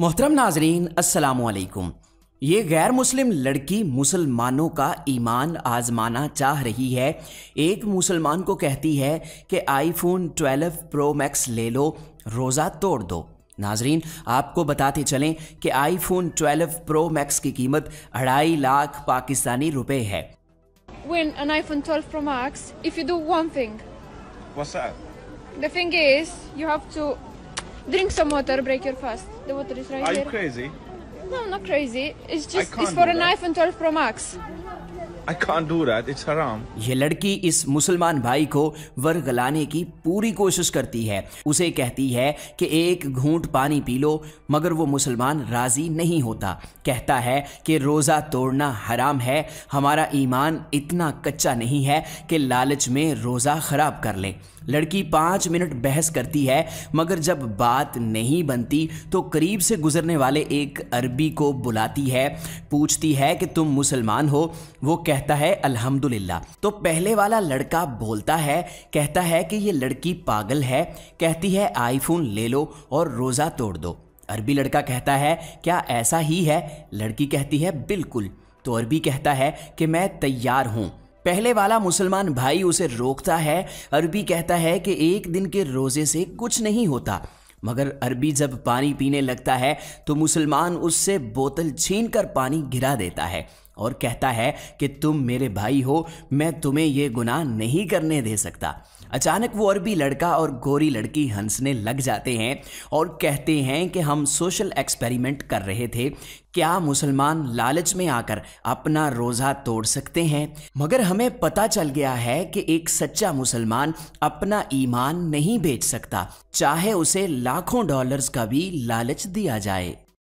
मोहतरम नाजरीन असलकुम ये गैर मुस्लिम लड़की मुसलमानों का ईमान आजमाना चाह रही है एक मुसलमान को कहती है कि आईफोन 12 प्रो मैक्स ले लो रोज़ा तोड़ दो नाजरीन आपको बताते चलें कि आईफोन 12 प्रो मैक्स की कीमत अढ़ाई लाख पाकिस्तानी रुपए है an iPhone 12 Pro Max if you do one thing. What's that? The thing is, you have to Drink some water, break your fast. The water is right Are here. you crazy? No, not crazy. It's just it's for a that. knife and 12 Pro Max. I can't do that. It's haram. ये लड़की इस मुसलमान भाई को वरगलाने की पूरी कोशिश करती है उसे कहती है कि एक घूंट पानी पी लो मगर वो मुसलमान राजी नहीं होता कहता है कि रोज़ा तोड़ना हराम है हमारा ईमान इतना कच्चा नहीं है कि लालच में रोज़ा ख़राब कर ले लड़की पाँच मिनट बहस करती है मगर जब बात नहीं बनती तो करीब से गुजरने वाले एक अरबी को बुलाती है पूछती है कि तुम मुसलमान हो वो कहता है अल्हम्दुलिल्लाह तो पहले वाला लड़का बोलता है कहता है कि ये लड़की पागल है कहती है आईफोन ले लो और रोज़ा तोड़ दो अरबी लड़का कहता है क्या ऐसा ही है लड़की कहती है बिल्कुल तो अरबी कहता है कि मैं तैयार हूँ पहले वाला मुसलमान भाई उसे रोकता है अरबी कहता है कि एक दिन के रोज़े से कुछ नहीं होता मगर अरबी जब पानी पीने लगता है तो मुसलमान उससे बोतल छीन कर पानी गिरा देता है और कहता है कि तुम मेरे भाई हो मैं तुम्हें ये गुनाह नहीं करने दे सकता अचानक वो अरबी लड़का और गोरी लड़की हंसने लग जाते हैं और कहते हैं कि हम सोशल एक्सपेरिमेंट कर रहे थे क्या मुसलमान लालच में आकर अपना रोज़ा तोड़ सकते हैं मगर हमें पता चल गया है कि एक सच्चा मुसलमान अपना ईमान नहीं बेच सकता चाहे उसे लाखों डॉलर्स का भी लालच दिया जाए